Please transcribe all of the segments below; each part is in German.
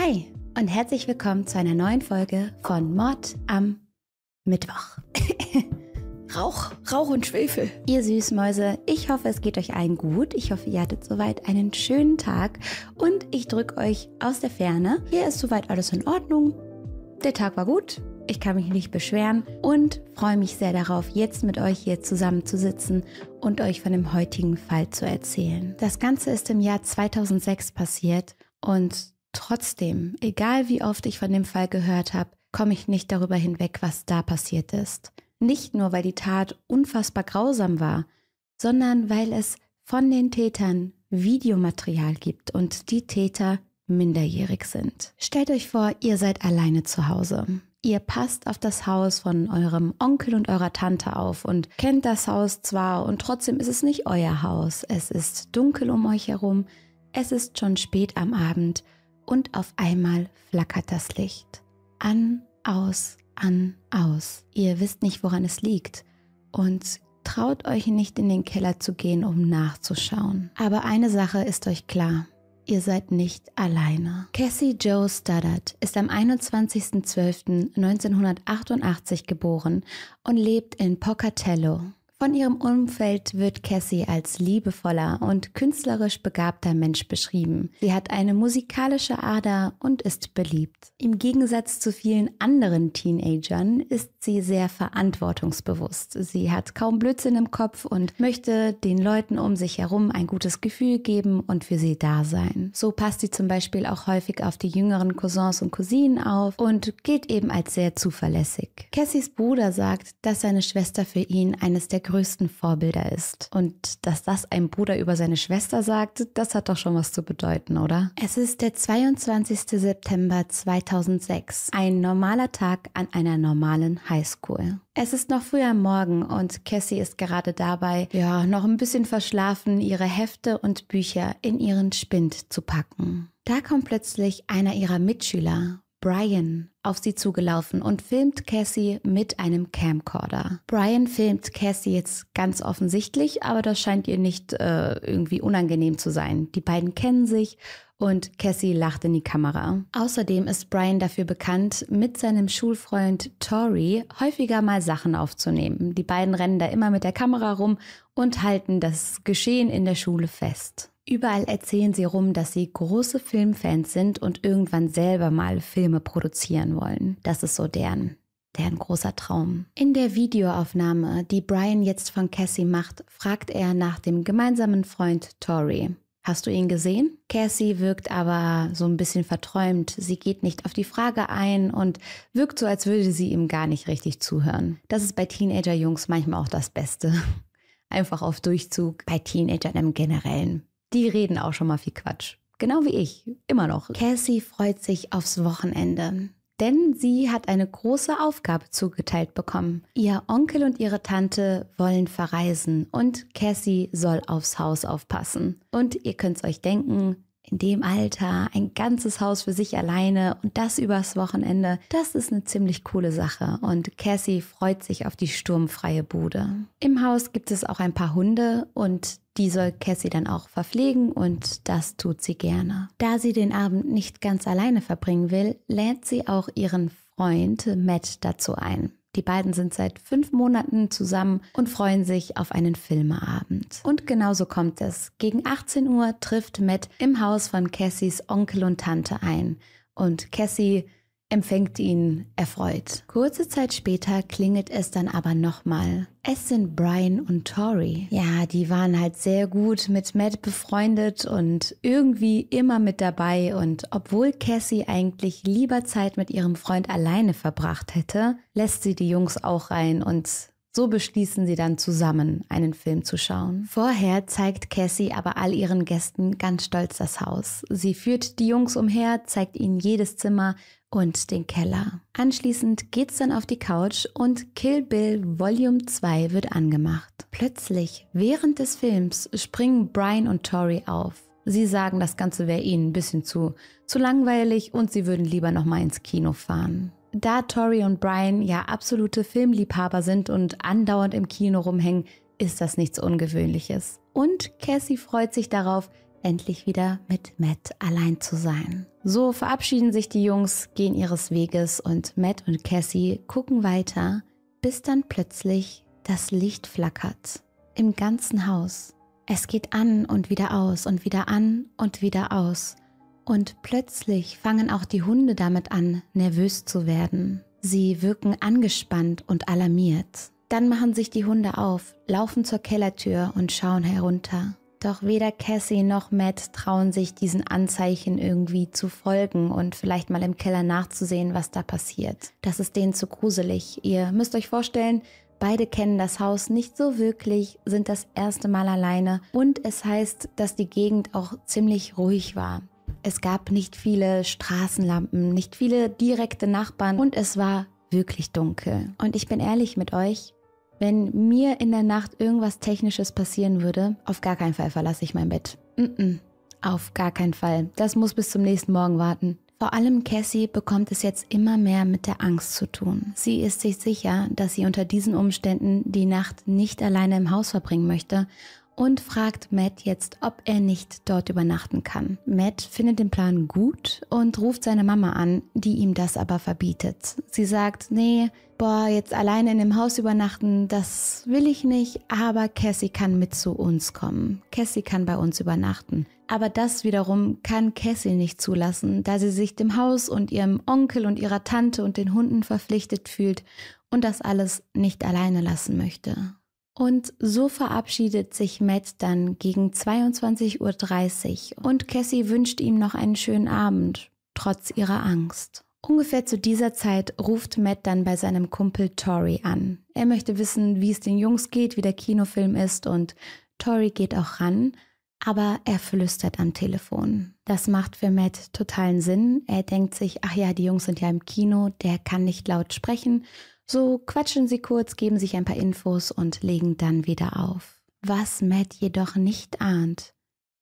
Hi und herzlich willkommen zu einer neuen Folge von Mord am Mittwoch. Rauch, Rauch und Schwefel. Ihr Süßmäuse, ich hoffe, es geht euch allen gut. Ich hoffe, ihr hattet soweit einen schönen Tag und ich drücke euch aus der Ferne. Hier ist soweit alles in Ordnung. Der Tag war gut. Ich kann mich nicht beschweren und freue mich sehr darauf, jetzt mit euch hier zusammenzusitzen und euch von dem heutigen Fall zu erzählen. Das Ganze ist im Jahr 2006 passiert und Trotzdem, egal wie oft ich von dem Fall gehört habe, komme ich nicht darüber hinweg, was da passiert ist. Nicht nur, weil die Tat unfassbar grausam war, sondern weil es von den Tätern Videomaterial gibt und die Täter minderjährig sind. Stellt euch vor, ihr seid alleine zu Hause. Ihr passt auf das Haus von eurem Onkel und eurer Tante auf und kennt das Haus zwar und trotzdem ist es nicht euer Haus. Es ist dunkel um euch herum, es ist schon spät am Abend und auf einmal flackert das Licht. An, aus, an, aus. Ihr wisst nicht, woran es liegt und traut euch nicht in den Keller zu gehen, um nachzuschauen. Aber eine Sache ist euch klar. Ihr seid nicht alleine. Cassie Joe Studdard ist am 21.12.1988 geboren und lebt in Pocatello, von ihrem Umfeld wird Cassie als liebevoller und künstlerisch begabter Mensch beschrieben. Sie hat eine musikalische Ader und ist beliebt. Im Gegensatz zu vielen anderen Teenagern ist sie sehr verantwortungsbewusst. Sie hat kaum Blödsinn im Kopf und möchte den Leuten um sich herum ein gutes Gefühl geben und für sie da sein. So passt sie zum Beispiel auch häufig auf die jüngeren Cousins und Cousinen auf und gilt eben als sehr zuverlässig. Cassies Bruder sagt, dass seine Schwester für ihn eines der größten Vorbilder ist. Und dass das ein Bruder über seine Schwester sagt, das hat doch schon was zu bedeuten, oder? Es ist der 22. September 2006. Ein normaler Tag an einer normalen Highschool. Es ist noch früh am Morgen und Cassie ist gerade dabei, ja, noch ein bisschen verschlafen, ihre Hefte und Bücher in ihren Spind zu packen. Da kommt plötzlich einer ihrer Mitschüler, Brian, auf sie zugelaufen und filmt Cassie mit einem Camcorder. Brian filmt Cassie jetzt ganz offensichtlich, aber das scheint ihr nicht äh, irgendwie unangenehm zu sein. Die beiden kennen sich und Cassie lacht in die Kamera. Außerdem ist Brian dafür bekannt, mit seinem Schulfreund Tori häufiger mal Sachen aufzunehmen. Die beiden rennen da immer mit der Kamera rum und halten das Geschehen in der Schule fest. Überall erzählen sie rum, dass sie große Filmfans sind und irgendwann selber mal Filme produzieren wollen. Das ist so deren, deren großer Traum. In der Videoaufnahme, die Brian jetzt von Cassie macht, fragt er nach dem gemeinsamen Freund Tori. Hast du ihn gesehen? Cassie wirkt aber so ein bisschen verträumt. Sie geht nicht auf die Frage ein und wirkt so, als würde sie ihm gar nicht richtig zuhören. Das ist bei Teenager-Jungs manchmal auch das Beste. Einfach auf Durchzug bei Teenagern im Generellen die reden auch schon mal viel Quatsch. Genau wie ich, immer noch. Cassie freut sich aufs Wochenende, denn sie hat eine große Aufgabe zugeteilt bekommen. Ihr Onkel und ihre Tante wollen verreisen und Cassie soll aufs Haus aufpassen. Und ihr könnt's euch denken, in dem Alter, ein ganzes Haus für sich alleine und das übers Wochenende, das ist eine ziemlich coole Sache und Cassie freut sich auf die sturmfreie Bude. Im Haus gibt es auch ein paar Hunde und die soll Cassie dann auch verpflegen und das tut sie gerne. Da sie den Abend nicht ganz alleine verbringen will, lädt sie auch ihren Freund Matt dazu ein. Die beiden sind seit fünf Monaten zusammen und freuen sich auf einen Filmeabend. Und genauso kommt es. Gegen 18 Uhr trifft Matt im Haus von Cassies Onkel und Tante ein. Und Cassie empfängt ihn erfreut. Kurze Zeit später klingelt es dann aber nochmal. Es sind Brian und Tori. Ja, die waren halt sehr gut mit Matt befreundet und irgendwie immer mit dabei. Und obwohl Cassie eigentlich lieber Zeit mit ihrem Freund alleine verbracht hätte, lässt sie die Jungs auch rein und so beschließen sie dann zusammen, einen Film zu schauen. Vorher zeigt Cassie aber all ihren Gästen ganz stolz das Haus. Sie führt die Jungs umher, zeigt ihnen jedes Zimmer und den Keller. Anschließend geht's dann auf die Couch und Kill Bill Volume 2 wird angemacht. Plötzlich, während des Films, springen Brian und Tori auf. Sie sagen, das Ganze wäre ihnen ein bisschen zu, zu langweilig und sie würden lieber nochmal ins Kino fahren. Da Tori und Brian ja absolute Filmliebhaber sind und andauernd im Kino rumhängen, ist das nichts Ungewöhnliches. Und Cassie freut sich darauf, endlich wieder mit Matt allein zu sein. So verabschieden sich die Jungs, gehen ihres Weges und Matt und Cassie gucken weiter, bis dann plötzlich das Licht flackert. Im ganzen Haus. Es geht an und wieder aus und wieder an und wieder aus. Und plötzlich fangen auch die Hunde damit an, nervös zu werden. Sie wirken angespannt und alarmiert. Dann machen sich die Hunde auf, laufen zur Kellertür und schauen herunter. Doch weder Cassie noch Matt trauen sich diesen Anzeichen irgendwie zu folgen und vielleicht mal im Keller nachzusehen, was da passiert. Das ist denen zu gruselig. Ihr müsst euch vorstellen, beide kennen das Haus nicht so wirklich, sind das erste Mal alleine und es heißt, dass die Gegend auch ziemlich ruhig war. Es gab nicht viele Straßenlampen, nicht viele direkte Nachbarn und es war wirklich dunkel. Und ich bin ehrlich mit euch, wenn mir in der Nacht irgendwas Technisches passieren würde, auf gar keinen Fall verlasse ich mein Bett. Mm -mm, auf gar keinen Fall. Das muss bis zum nächsten Morgen warten. Vor allem Cassie bekommt es jetzt immer mehr mit der Angst zu tun. Sie ist sich sicher, dass sie unter diesen Umständen die Nacht nicht alleine im Haus verbringen möchte und fragt Matt jetzt, ob er nicht dort übernachten kann. Matt findet den Plan gut und ruft seine Mama an, die ihm das aber verbietet. Sie sagt, nee, boah, jetzt alleine in dem Haus übernachten, das will ich nicht, aber Cassie kann mit zu uns kommen. Cassie kann bei uns übernachten. Aber das wiederum kann Cassie nicht zulassen, da sie sich dem Haus und ihrem Onkel und ihrer Tante und den Hunden verpflichtet fühlt und das alles nicht alleine lassen möchte. Und so verabschiedet sich Matt dann gegen 22.30 Uhr und Cassie wünscht ihm noch einen schönen Abend, trotz ihrer Angst. Ungefähr zu dieser Zeit ruft Matt dann bei seinem Kumpel Tori an. Er möchte wissen, wie es den Jungs geht, wie der Kinofilm ist und Tori geht auch ran, aber er flüstert am Telefon. Das macht für Matt totalen Sinn. Er denkt sich, ach ja, die Jungs sind ja im Kino, der kann nicht laut sprechen so quatschen sie kurz, geben sich ein paar Infos und legen dann wieder auf. Was Matt jedoch nicht ahnt,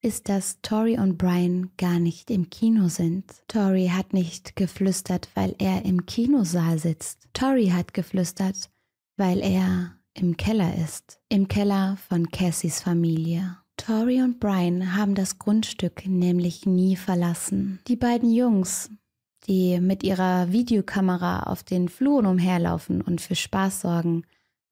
ist, dass Tori und Brian gar nicht im Kino sind. Tori hat nicht geflüstert, weil er im Kinosaal sitzt. Tori hat geflüstert, weil er im Keller ist. Im Keller von Cassies Familie. Tori und Brian haben das Grundstück nämlich nie verlassen. Die beiden Jungs die mit ihrer Videokamera auf den Fluren umherlaufen und für Spaß sorgen,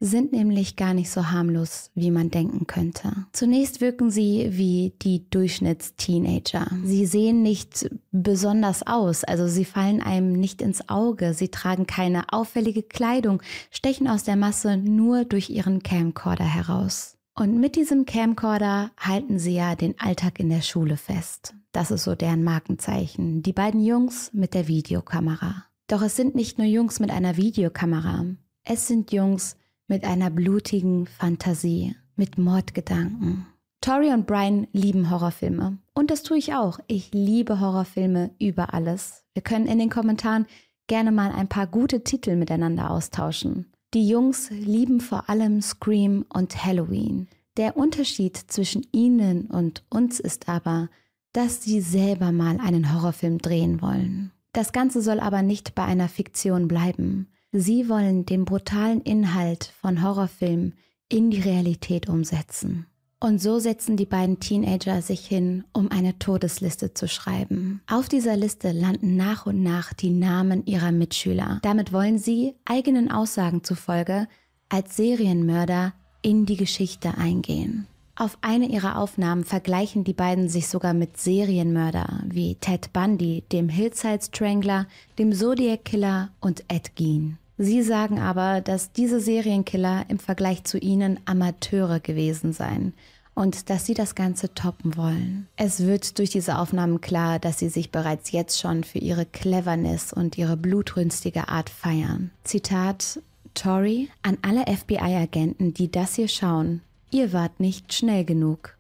sind nämlich gar nicht so harmlos, wie man denken könnte. Zunächst wirken sie wie die Durchschnittsteenager. Sie sehen nicht besonders aus, also sie fallen einem nicht ins Auge, sie tragen keine auffällige Kleidung, stechen aus der Masse nur durch ihren Camcorder heraus. Und mit diesem Camcorder halten sie ja den Alltag in der Schule fest. Das ist so deren Markenzeichen. Die beiden Jungs mit der Videokamera. Doch es sind nicht nur Jungs mit einer Videokamera. Es sind Jungs mit einer blutigen Fantasie, mit Mordgedanken. Tori und Brian lieben Horrorfilme. Und das tue ich auch. Ich liebe Horrorfilme über alles. Wir können in den Kommentaren gerne mal ein paar gute Titel miteinander austauschen. Die Jungs lieben vor allem Scream und Halloween. Der Unterschied zwischen ihnen und uns ist aber, dass sie selber mal einen Horrorfilm drehen wollen. Das Ganze soll aber nicht bei einer Fiktion bleiben. Sie wollen den brutalen Inhalt von Horrorfilmen in die Realität umsetzen. Und so setzen die beiden Teenager sich hin, um eine Todesliste zu schreiben. Auf dieser Liste landen nach und nach die Namen ihrer Mitschüler. Damit wollen sie, eigenen Aussagen zufolge, als Serienmörder in die Geschichte eingehen. Auf eine ihrer Aufnahmen vergleichen die beiden sich sogar mit Serienmörder wie Ted Bundy, dem Hillside Strangler, dem Zodiac Killer und Ed Gein. Sie sagen aber, dass diese Serienkiller im Vergleich zu ihnen Amateure gewesen seien, und dass sie das Ganze toppen wollen. Es wird durch diese Aufnahmen klar, dass sie sich bereits jetzt schon für ihre Cleverness und ihre blutrünstige Art feiern. Zitat Tori an alle FBI-Agenten, die das hier schauen. Ihr wart nicht schnell genug.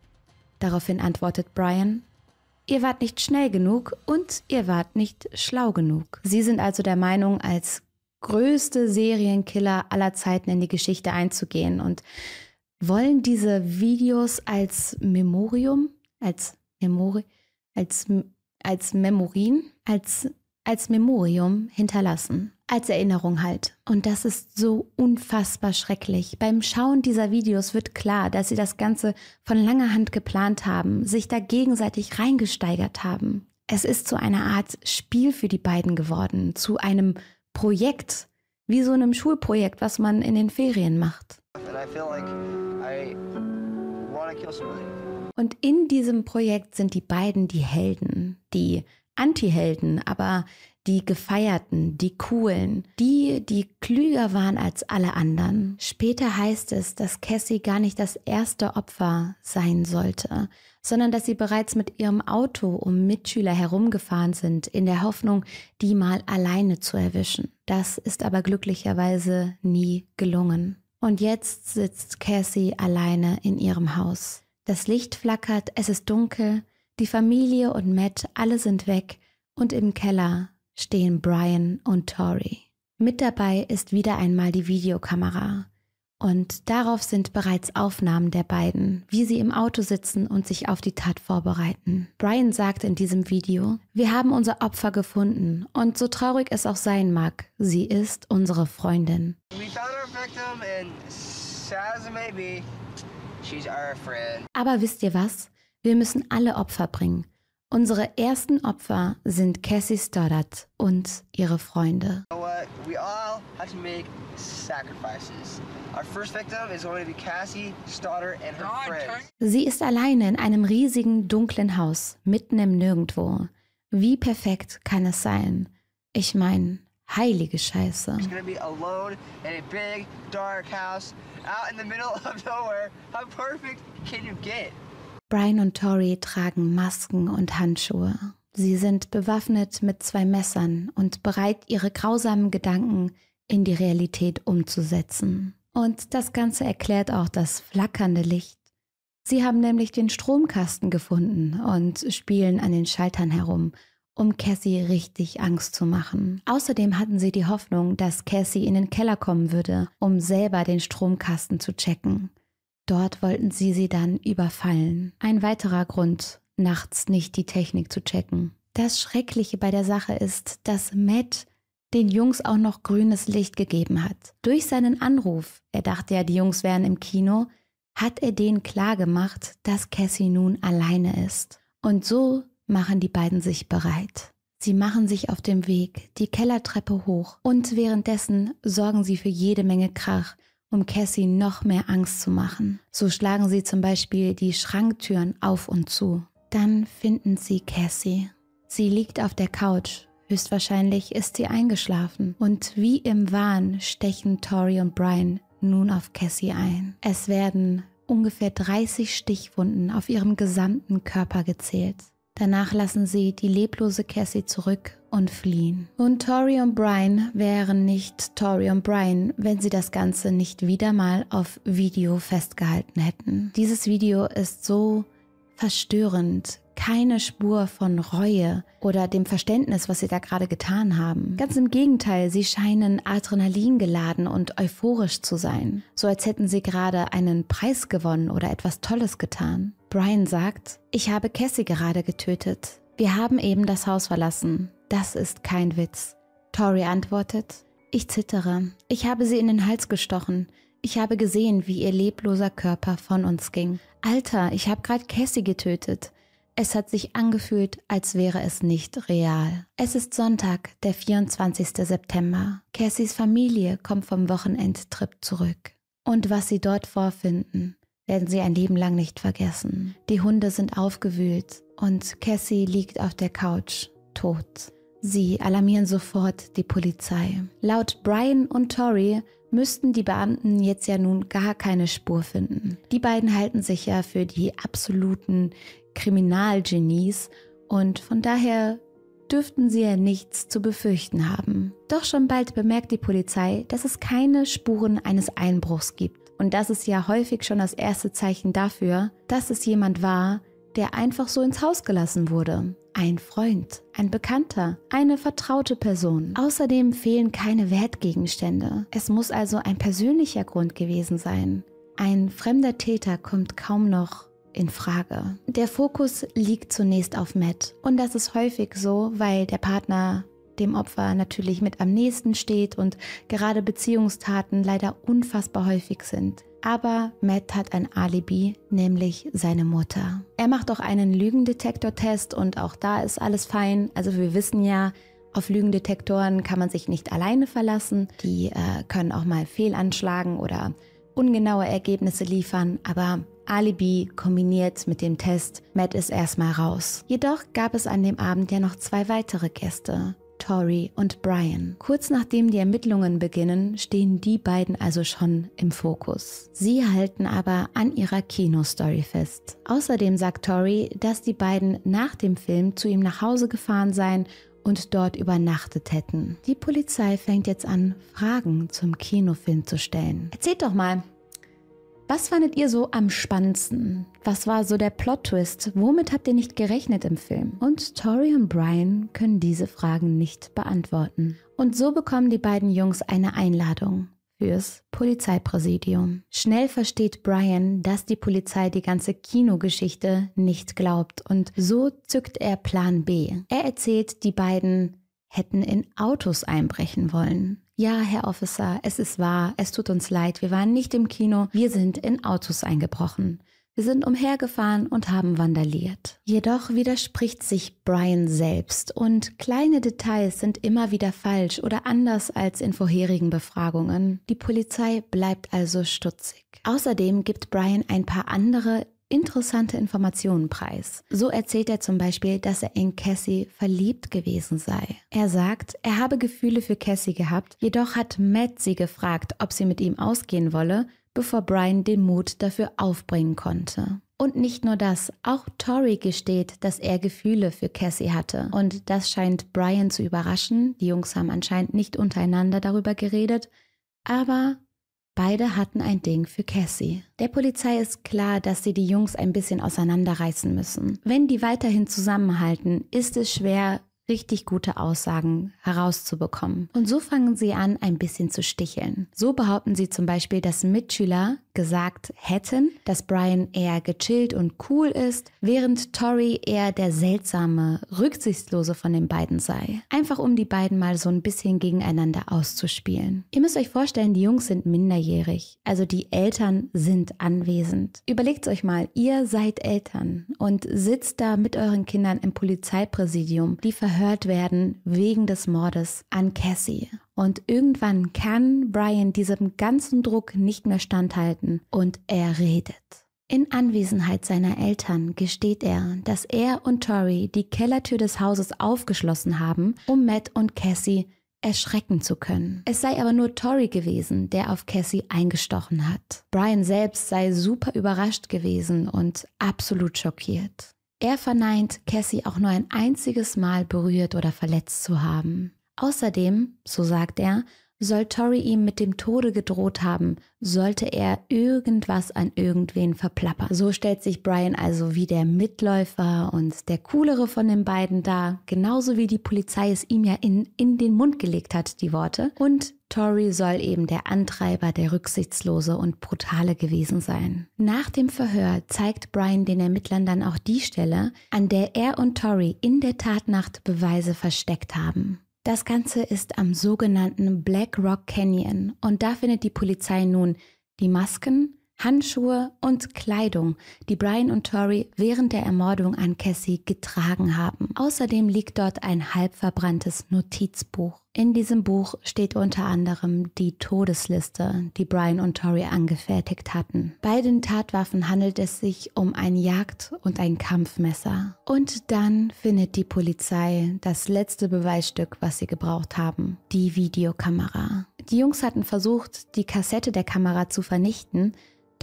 Daraufhin antwortet Brian, Ihr wart nicht schnell genug und ihr wart nicht schlau genug. Sie sind also der Meinung, als größte Serienkiller aller Zeiten in die Geschichte einzugehen und wollen diese Videos als Memorium, als Memori, als, als Memorien, als, als Memorium hinterlassen. Als Erinnerung halt. Und das ist so unfassbar schrecklich. Beim Schauen dieser Videos wird klar, dass sie das Ganze von langer Hand geplant haben, sich da gegenseitig reingesteigert haben. Es ist zu einer Art Spiel für die beiden geworden, zu einem Projekt, wie so einem Schulprojekt, was man in den Ferien macht. Und in diesem Projekt sind die beiden die Helden, die Anti-Helden, aber die Gefeierten, die Coolen, die, die klüger waren als alle anderen. Später heißt es, dass Cassie gar nicht das erste Opfer sein sollte, sondern dass sie bereits mit ihrem Auto um Mitschüler herumgefahren sind, in der Hoffnung, die mal alleine zu erwischen. Das ist aber glücklicherweise nie gelungen. Und jetzt sitzt Cassie alleine in ihrem Haus. Das Licht flackert, es ist dunkel, die Familie und Matt, alle sind weg und im Keller stehen Brian und Tori. Mit dabei ist wieder einmal die Videokamera. Und darauf sind bereits Aufnahmen der beiden, wie sie im Auto sitzen und sich auf die Tat vorbereiten. Brian sagt in diesem Video, wir haben unser Opfer gefunden und so traurig es auch sein mag, sie ist unsere Freundin. Aber wisst ihr was? Wir müssen alle Opfer bringen. Unsere ersten Opfer sind Cassie Stoddard und ihre Freunde. You know what? We all have to make sacrifices. Our first victim is going to be Cassie Stoddard and her Sie ist alleine in einem riesigen dunklen Haus mitten im Nirgendwo. Wie perfekt kann es sein? Ich meine, Heilige Scheiße. Brian und Tori tragen Masken und Handschuhe. Sie sind bewaffnet mit zwei Messern und bereit, ihre grausamen Gedanken in die Realität umzusetzen. Und das Ganze erklärt auch das flackernde Licht. Sie haben nämlich den Stromkasten gefunden und spielen an den Schaltern herum, um Cassie richtig Angst zu machen. Außerdem hatten sie die Hoffnung, dass Cassie in den Keller kommen würde, um selber den Stromkasten zu checken. Dort wollten sie sie dann überfallen. Ein weiterer Grund, nachts nicht die Technik zu checken. Das Schreckliche bei der Sache ist, dass Matt den Jungs auch noch grünes Licht gegeben hat. Durch seinen Anruf, er dachte ja, die Jungs wären im Kino, hat er denen klargemacht, dass Cassie nun alleine ist. Und so machen die beiden sich bereit. Sie machen sich auf dem Weg, die Kellertreppe hoch und währenddessen sorgen sie für jede Menge Krach, um Cassie noch mehr Angst zu machen. So schlagen sie zum Beispiel die Schranktüren auf und zu. Dann finden sie Cassie. Sie liegt auf der Couch. Höchstwahrscheinlich ist sie eingeschlafen. Und wie im Wahn stechen Tori und Brian nun auf Cassie ein. Es werden ungefähr 30 Stichwunden auf ihrem gesamten Körper gezählt. Danach lassen sie die leblose Cassie zurück und fliehen. Und Tori und Brian wären nicht Tori und Brian, wenn sie das Ganze nicht wieder mal auf Video festgehalten hätten. Dieses Video ist so verstörend, keine Spur von Reue oder dem Verständnis, was sie da gerade getan haben. Ganz im Gegenteil, sie scheinen Adrenalin geladen und euphorisch zu sein, so als hätten sie gerade einen Preis gewonnen oder etwas Tolles getan. Brian sagt, ich habe Cassie gerade getötet. Wir haben eben das Haus verlassen. Das ist kein Witz. Tori antwortet, ich zittere. Ich habe sie in den Hals gestochen. Ich habe gesehen, wie ihr lebloser Körper von uns ging. Alter, ich habe gerade Cassie getötet. Es hat sich angefühlt, als wäre es nicht real. Es ist Sonntag, der 24. September. Cassies Familie kommt vom Wochenendtrip zurück. Und was sie dort vorfinden, werden sie ein Leben lang nicht vergessen. Die Hunde sind aufgewühlt und Cassie liegt auf der Couch, tot. Sie alarmieren sofort die Polizei. Laut Brian und Tori müssten die Beamten jetzt ja nun gar keine Spur finden. Die beiden halten sich ja für die absoluten Kriminalgenies und von daher dürften sie ja nichts zu befürchten haben. Doch schon bald bemerkt die Polizei, dass es keine Spuren eines Einbruchs gibt. Und das ist ja häufig schon das erste Zeichen dafür, dass es jemand war, der einfach so ins Haus gelassen wurde. Ein Freund, ein Bekannter, eine vertraute Person. Außerdem fehlen keine Wertgegenstände. Es muss also ein persönlicher Grund gewesen sein. Ein fremder Täter kommt kaum noch in Frage. Der Fokus liegt zunächst auf Matt. Und das ist häufig so, weil der Partner dem Opfer natürlich mit am nächsten steht und gerade Beziehungstaten leider unfassbar häufig sind. Aber Matt hat ein Alibi, nämlich seine Mutter. Er macht auch einen Lügendetektortest und auch da ist alles fein. Also wir wissen ja, auf Lügendetektoren kann man sich nicht alleine verlassen. Die äh, können auch mal Fehlanschlagen oder ungenaue Ergebnisse liefern, aber Alibi kombiniert mit dem Test, Matt ist erstmal raus. Jedoch gab es an dem Abend ja noch zwei weitere Gäste. Tori und Brian. Kurz nachdem die Ermittlungen beginnen, stehen die beiden also schon im Fokus. Sie halten aber an ihrer Kinostory fest. Außerdem sagt Tori, dass die beiden nach dem Film zu ihm nach Hause gefahren seien und dort übernachtet hätten. Die Polizei fängt jetzt an, Fragen zum Kinofilm zu stellen. Erzählt doch mal, was fandet ihr so am spannendsten? Was war so der Plot-Twist? Womit habt ihr nicht gerechnet im Film? Und Tori und Brian können diese Fragen nicht beantworten. Und so bekommen die beiden Jungs eine Einladung fürs Polizeipräsidium. Schnell versteht Brian, dass die Polizei die ganze Kinogeschichte nicht glaubt und so zückt er Plan B. Er erzählt, die beiden hätten in Autos einbrechen wollen. Ja, Herr Officer, es ist wahr, es tut uns leid, wir waren nicht im Kino, wir sind in Autos eingebrochen. Wir sind umhergefahren und haben vandaliert. Jedoch widerspricht sich Brian selbst und kleine Details sind immer wieder falsch oder anders als in vorherigen Befragungen. Die Polizei bleibt also stutzig. Außerdem gibt Brian ein paar andere interessante Informationen preis. So erzählt er zum Beispiel, dass er in Cassie verliebt gewesen sei. Er sagt, er habe Gefühle für Cassie gehabt, jedoch hat Matt sie gefragt, ob sie mit ihm ausgehen wolle, bevor Brian den Mut dafür aufbringen konnte. Und nicht nur das, auch Tori gesteht, dass er Gefühle für Cassie hatte. Und das scheint Brian zu überraschen. Die Jungs haben anscheinend nicht untereinander darüber geredet. Aber Beide hatten ein Ding für Cassie. Der Polizei ist klar, dass sie die Jungs ein bisschen auseinanderreißen müssen. Wenn die weiterhin zusammenhalten, ist es schwer, richtig gute Aussagen herauszubekommen. Und so fangen sie an, ein bisschen zu sticheln. So behaupten sie zum Beispiel, dass Mitschüler gesagt hätten, dass Brian eher gechillt und cool ist, während Tori eher der seltsame, rücksichtslose von den beiden sei. Einfach um die beiden mal so ein bisschen gegeneinander auszuspielen. Ihr müsst euch vorstellen, die Jungs sind minderjährig, also die Eltern sind anwesend. Überlegt euch mal, ihr seid Eltern und sitzt da mit euren Kindern im Polizeipräsidium. Die verhört werden wegen des Mordes an Cassie. Und irgendwann kann Brian diesem ganzen Druck nicht mehr standhalten und er redet. In Anwesenheit seiner Eltern gesteht er, dass er und Tori die Kellertür des Hauses aufgeschlossen haben, um Matt und Cassie erschrecken zu können. Es sei aber nur Tori gewesen, der auf Cassie eingestochen hat. Brian selbst sei super überrascht gewesen und absolut schockiert. Er verneint, Cassie auch nur ein einziges Mal berührt oder verletzt zu haben. Außerdem, so sagt er, soll Tori ihm mit dem Tode gedroht haben, sollte er irgendwas an irgendwen verplappern. So stellt sich Brian also wie der Mitläufer und der coolere von den beiden dar, genauso wie die Polizei es ihm ja in, in den Mund gelegt hat, die Worte. Und Tori soll eben der Antreiber, der Rücksichtslose und Brutale gewesen sein. Nach dem Verhör zeigt Brian den Ermittlern dann auch die Stelle, an der er und Tori in der Tatnacht Beweise versteckt haben. Das Ganze ist am sogenannten Black Rock Canyon und da findet die Polizei nun die Masken, Handschuhe und Kleidung, die Brian und Tori während der Ermordung an Cassie getragen haben. Außerdem liegt dort ein halb verbranntes Notizbuch. In diesem Buch steht unter anderem die Todesliste, die Brian und Tori angefertigt hatten. Bei den Tatwaffen handelt es sich um ein Jagd- und ein Kampfmesser. Und dann findet die Polizei das letzte Beweisstück, was sie gebraucht haben, die Videokamera. Die Jungs hatten versucht, die Kassette der Kamera zu vernichten,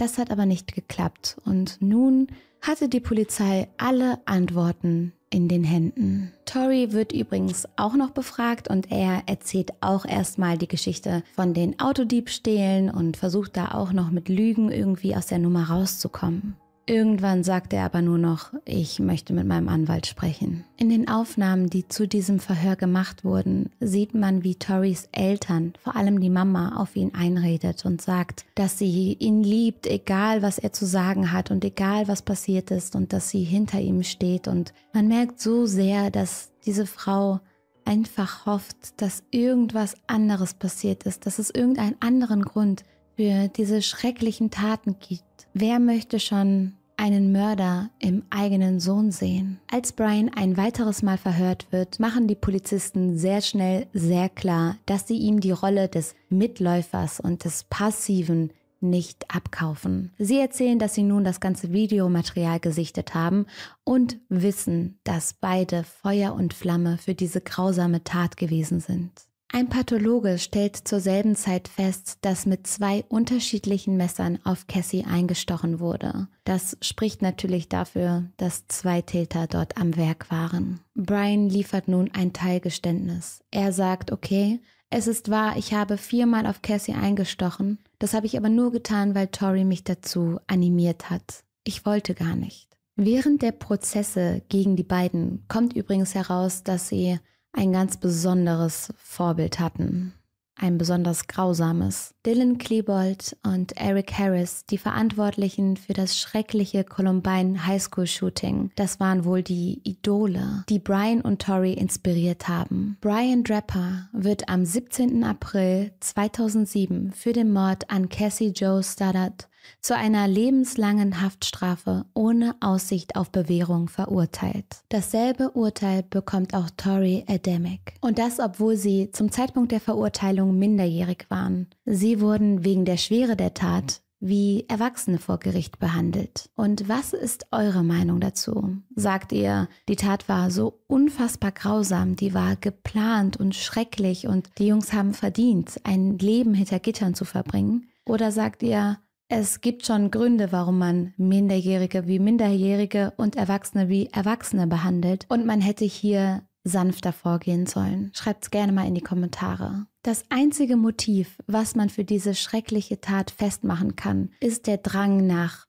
das hat aber nicht geklappt und nun hatte die Polizei alle Antworten in den Händen. Tori wird übrigens auch noch befragt und er erzählt auch erstmal die Geschichte von den Autodiebstählen und versucht da auch noch mit Lügen irgendwie aus der Nummer rauszukommen. Irgendwann sagte er aber nur noch, ich möchte mit meinem Anwalt sprechen. In den Aufnahmen, die zu diesem Verhör gemacht wurden, sieht man, wie Tories Eltern, vor allem die Mama, auf ihn einredet und sagt, dass sie ihn liebt, egal was er zu sagen hat und egal was passiert ist und dass sie hinter ihm steht. Und man merkt so sehr, dass diese Frau einfach hofft, dass irgendwas anderes passiert ist, dass es irgendeinen anderen Grund für diese schrecklichen Taten gibt Wer möchte schon einen Mörder im eigenen Sohn sehen. Als Brian ein weiteres Mal verhört wird, machen die Polizisten sehr schnell sehr klar, dass sie ihm die Rolle des Mitläufers und des Passiven nicht abkaufen. Sie erzählen, dass sie nun das ganze Videomaterial gesichtet haben und wissen, dass beide Feuer und Flamme für diese grausame Tat gewesen sind. Ein Pathologe stellt zur selben Zeit fest, dass mit zwei unterschiedlichen Messern auf Cassie eingestochen wurde. Das spricht natürlich dafür, dass zwei Täter dort am Werk waren. Brian liefert nun ein Teilgeständnis. Er sagt, okay, es ist wahr, ich habe viermal auf Cassie eingestochen, das habe ich aber nur getan, weil Tori mich dazu animiert hat. Ich wollte gar nicht. Während der Prozesse gegen die beiden kommt übrigens heraus, dass sie ein ganz besonderes Vorbild hatten. Ein besonders grausames. Dylan Klebold und Eric Harris, die Verantwortlichen für das schreckliche Columbine High School Shooting, das waren wohl die Idole, die Brian und Tori inspiriert haben. Brian Draper wird am 17. April 2007 für den Mord an Cassie Joe Stoddard zu einer lebenslangen Haftstrafe ohne Aussicht auf Bewährung verurteilt. Dasselbe Urteil bekommt auch Tori Adamick. Und das, obwohl sie zum Zeitpunkt der Verurteilung minderjährig waren. Sie wurden wegen der Schwere der Tat wie Erwachsene vor Gericht behandelt. Und was ist eure Meinung dazu? Sagt ihr, die Tat war so unfassbar grausam, die war geplant und schrecklich und die Jungs haben verdient, ein Leben hinter Gittern zu verbringen? Oder sagt ihr, es gibt schon Gründe, warum man Minderjährige wie Minderjährige und Erwachsene wie Erwachsene behandelt. Und man hätte hier sanfter vorgehen sollen. Schreibt's gerne mal in die Kommentare. Das einzige Motiv, was man für diese schreckliche Tat festmachen kann, ist der Drang nach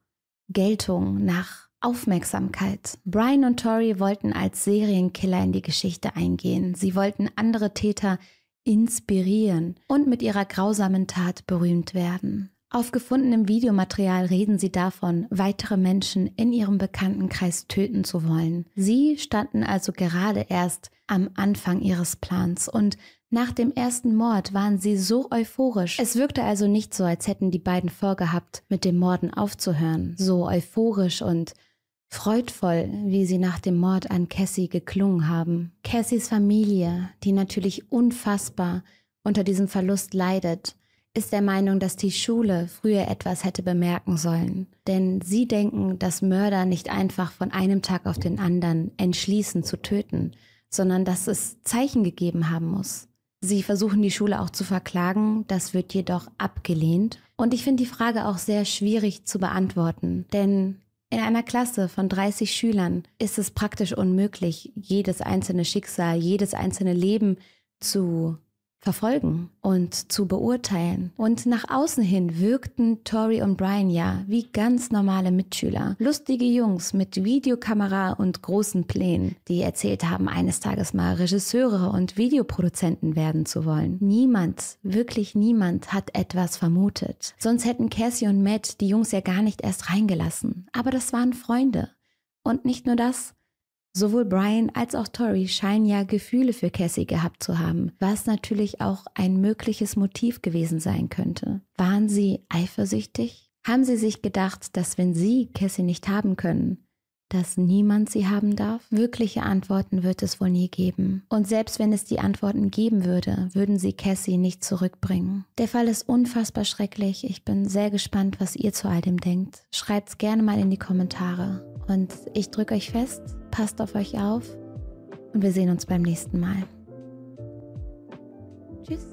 Geltung, nach Aufmerksamkeit. Brian und Tori wollten als Serienkiller in die Geschichte eingehen. Sie wollten andere Täter inspirieren und mit ihrer grausamen Tat berühmt werden. Auf gefundenem Videomaterial reden sie davon, weitere Menschen in ihrem Bekanntenkreis töten zu wollen. Sie standen also gerade erst am Anfang ihres Plans und nach dem ersten Mord waren sie so euphorisch. Es wirkte also nicht so, als hätten die beiden vorgehabt, mit dem Morden aufzuhören. So euphorisch und freudvoll, wie sie nach dem Mord an Cassie geklungen haben. Cassies Familie, die natürlich unfassbar unter diesem Verlust leidet, ist der Meinung, dass die Schule früher etwas hätte bemerken sollen. Denn sie denken, dass Mörder nicht einfach von einem Tag auf den anderen entschließen zu töten, sondern dass es Zeichen gegeben haben muss. Sie versuchen die Schule auch zu verklagen, das wird jedoch abgelehnt. Und ich finde die Frage auch sehr schwierig zu beantworten, denn in einer Klasse von 30 Schülern ist es praktisch unmöglich, jedes einzelne Schicksal, jedes einzelne Leben zu verfolgen und zu beurteilen. Und nach außen hin wirkten Tori und Brian ja wie ganz normale Mitschüler. Lustige Jungs mit Videokamera und großen Plänen, die erzählt haben, eines Tages mal Regisseure und Videoproduzenten werden zu wollen. Niemand, wirklich niemand hat etwas vermutet. Sonst hätten Cassie und Matt die Jungs ja gar nicht erst reingelassen. Aber das waren Freunde. Und nicht nur das, Sowohl Brian als auch Tori scheinen ja Gefühle für Cassie gehabt zu haben, was natürlich auch ein mögliches Motiv gewesen sein könnte. Waren sie eifersüchtig? Haben sie sich gedacht, dass wenn sie Cassie nicht haben können, dass niemand sie haben darf? Wirkliche Antworten wird es wohl nie geben. Und selbst wenn es die Antworten geben würde, würden sie Cassie nicht zurückbringen. Der Fall ist unfassbar schrecklich. Ich bin sehr gespannt, was ihr zu all dem denkt. Schreibt's gerne mal in die Kommentare. Und ich drücke euch fest, passt auf euch auf und wir sehen uns beim nächsten Mal. Tschüss.